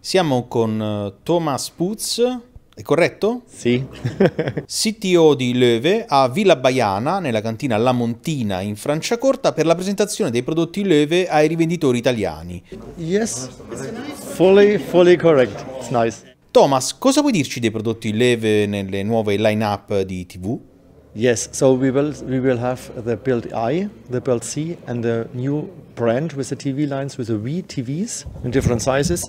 Siamo con eh, Thomas Putz, è corretto? Sì. CTO di Löwe a Villa Baiana, nella cantina La Montina in Franciacorta, per la presentazione dei prodotti Löwe ai rivenditori italiani. Yes, fully, fully correct. It's nice. Thomas, cosa puoi dirci dei prodotti Löwe nelle nuove line-up di TV? Yes, so we will we will have the build I, the build C, and the new brand with the TV lines with the V TVs in different sizes.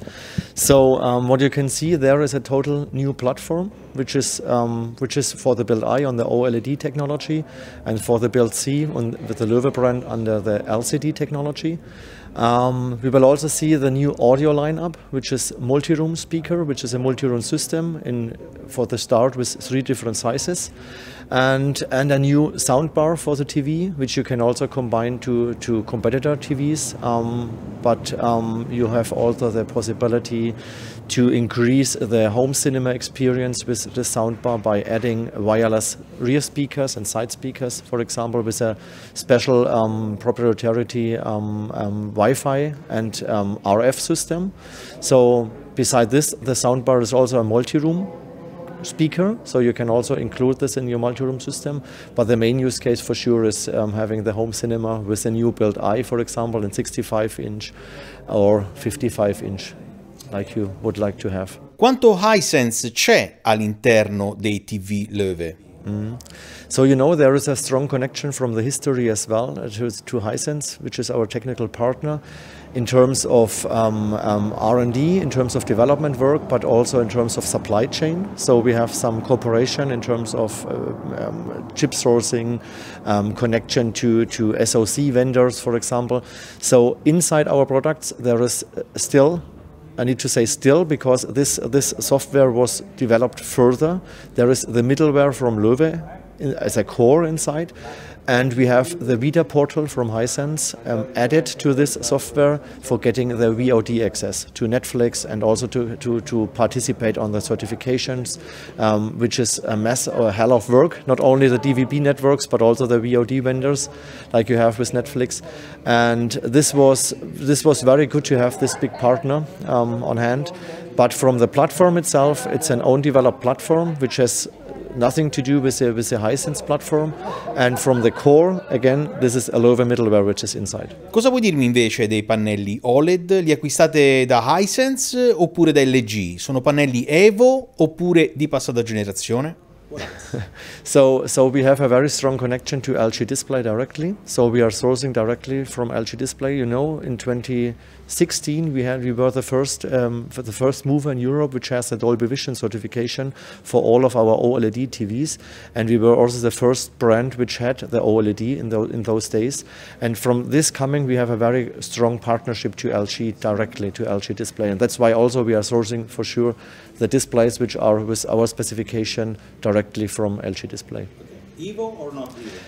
So um, what you can see there is a total new platform, which is um, which is for the build I on the OLED technology, and for the build C on with the Löwe brand under the LCD technology. Um, we will also see the new audio lineup, which is multi-room speaker, which is a multi-room system in for the start with three different sizes and, and a new soundbar for the TV, which you can also combine to, to competitor TVs. Um, but um, you have also the possibility to increase the home cinema experience with the soundbar by adding wireless rear speakers and side speakers, for example, with a special um, proprietary um, um Wi-Fi and um, RF system. So beside this, the soundbar is also a multi-room speaker, so you can also include this in your multi-room system. But the main use case for sure is um, having the home cinema with a new built eye, for example, in 65 inch or 55 inch, like you would like to have. Quanto high sense c'è all'interno dei TV Leve? Mm. So you know there is a strong connection from the history as well uh, to, to Hisense, which is our technical partner, in terms of um, um, R&D, in terms of development work, but also in terms of supply chain. So we have some cooperation in terms of uh, um, chip sourcing, um, connection to, to SOC vendors, for example. So inside our products, there is uh, still I need to say still because this this software was developed further. There is the middleware from Löwe as a core inside. And we have the Vida portal from Hisense um, added to this software for getting the VOD access to Netflix and also to, to, to participate on the certifications, um, which is a mess or a hell of work. Not only the DVB networks, but also the VOD vendors, like you have with Netflix. And this was this was very good to have this big partner um, on hand. But from the platform itself, it's an own developed platform which has nothing to do with the, with the Hisense platform. And from the core, again, this is Alova middleware which is inside. Cosa vuoi dirmi invece dei pannelli OLED? Li acquistate da Hisense oppure da LG? Sono pannelli EVO oppure di passata generazione? so, so we have a very strong connection to LG Display directly. So we are sourcing directly from LG Display. You know, in 2016 we had we were the first um, the first mover in Europe which has a Dolby Vision certification for all of our OLED TVs, and we were also the first brand which had the OLED in, those in those days. And from this coming, we have a very strong partnership to LG directly to LG Display, and that's why also we are sourcing for sure the displays which are with our specification directly directly from LG Display. Okay. Evo or not Evo?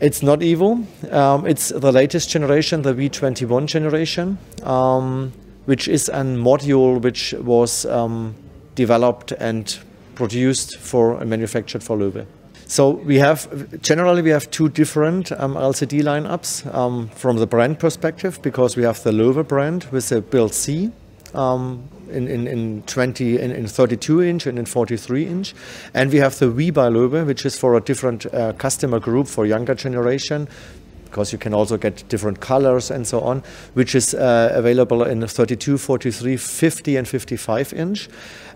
It's not Evo. Um, it's the latest generation, the V21 generation, um, which is a module which was um, developed and produced for and uh, manufactured for Löwe. So we have generally we have two different um, LCD lineups um, from the brand perspective because we have the Löwe brand with the Build C um, in, in, in 20 in, in 32 inch and in 43 inch and we have the we by Löwe which is for a different uh, customer group for younger generation because you can also get different colors and so on, which is uh, available in 32, 43, 50, and 55 inch.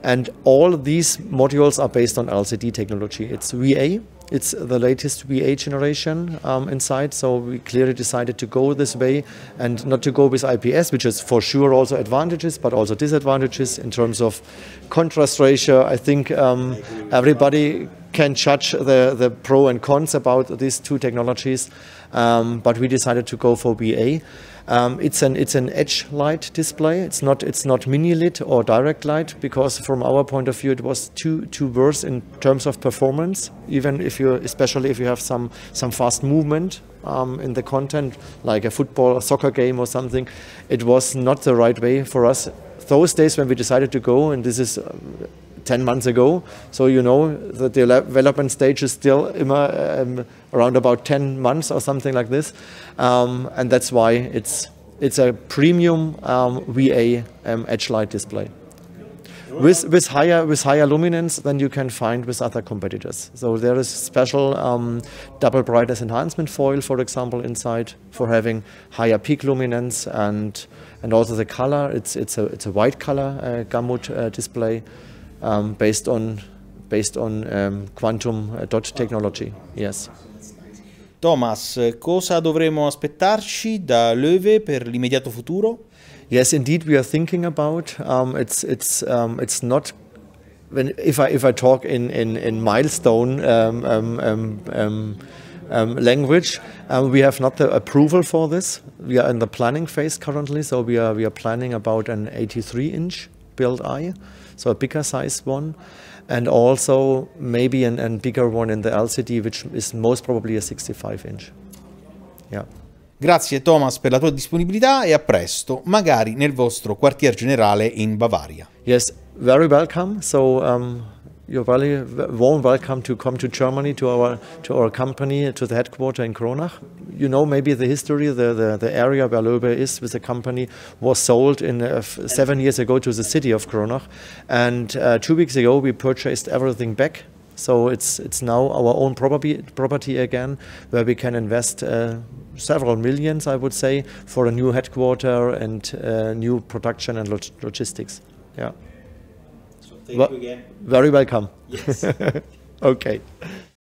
And all these modules are based on LCD technology. It's VA, it's the latest VA generation um, inside, so we clearly decided to go this way and not to go with IPS, which is for sure also advantages, but also disadvantages in terms of contrast ratio. I think um, everybody can judge the, the pro and cons about these two technologies, um, but we decided to go for VA. Um, it's an it's an edge light display. It's not it's not mini lit or direct light because from our point of view it was too too worse in terms of performance. Even if you especially if you have some some fast movement um, in the content like a football or soccer game or something, it was not the right way for us. Those days when we decided to go and this is. Um, 10 months ago. So you know the development stage is still um, around about 10 months or something like this. Um, and that's why it's, it's a premium um, VA um, edge light display. With, with, higher, with higher luminance than you can find with other competitors. So there is special um, double brightness enhancement foil, for example, inside for having higher peak luminance and and also the color. It's it's a it's a white color uh, gamut uh, display um, based on based on um, quantum uh, dot technology. Yes. Thomas, eh, cosa dovremo aspettarci da Löwe per l'immediato futuro? Yes, indeed, we are thinking about um, it's it's um, it's not when if I if I talk in in in milestone. Um, um, um, um, language. Um, we have not the approval for this. We are in the planning phase currently, so we are we are planning about an 83 inch build eye. so a bigger size one, and also maybe an, an bigger one in the LCD, which is most probably a 65 inch. Yeah. Grazie Thomas per la tua disponibilità e a presto, magari nel vostro quartier generale in Bavaria. Yes, very welcome. So um, you're very warm welcome to come to Germany, to our to our company, to the headquarters in Kronach. You know maybe the history, the, the, the area where Löbe is with the company was sold in uh, seven years ago to the city of Kronach. And uh, two weeks ago we purchased everything back. So it's it's now our own property property again, where we can invest uh, several millions, I would say, for a new headquarters and uh, new production and log logistics. Yeah. Thank well, you again. Very welcome. Yes. okay.